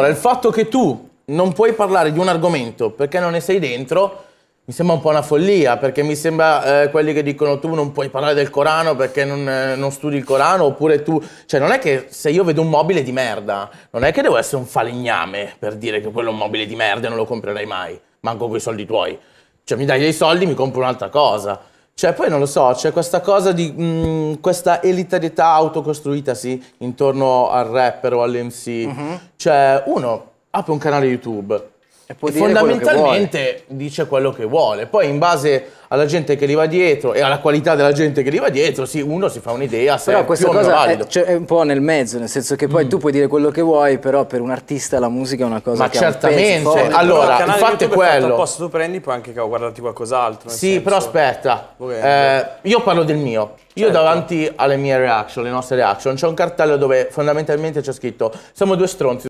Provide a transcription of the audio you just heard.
Allora, il fatto che tu non puoi parlare di un argomento perché non ne sei dentro, mi sembra un po' una follia, perché mi sembra eh, quelli che dicono tu non puoi parlare del Corano perché non, eh, non, studi il Corano, oppure tu... Cioè non è che se io vedo un mobile di merda, non è che devo essere un falegname per dire che quello è un mobile di merda e non lo comprerai mai, manco con i soldi tuoi. Cioè mi dai dei soldi, mi compro un'altra cosa. Cioè, poi non lo so, c'è questa cosa di mh, mm, questa elitarietà autocostruitasi intorno al rapper o all'MC. Mm -hmm. Cioè, uno apre un canale YouTube, e e fondamentalmente quello dice quello che vuole. Poi in base alla gente che li va dietro e alla qualità della gente che li va dietro, sì, uno si fa un'idea se però è questa cosa è, cioè, è, un po' nel mezzo, nel senso che poi mm. tu puoi dire quello che vuoi, però per un artista la musica è una cosa Ma che certamente, pensi, allora, il fatto è quello. Se tu prendi, puoi anche guardarti qualcos'altro. Sì, senso... però aspetta. Eh, io parlo del mio. Io certo. davanti alle mie reaction, alle nostre reaction, c'è un cartello dove fondamentalmente c'è scritto "Siamo due stronzi"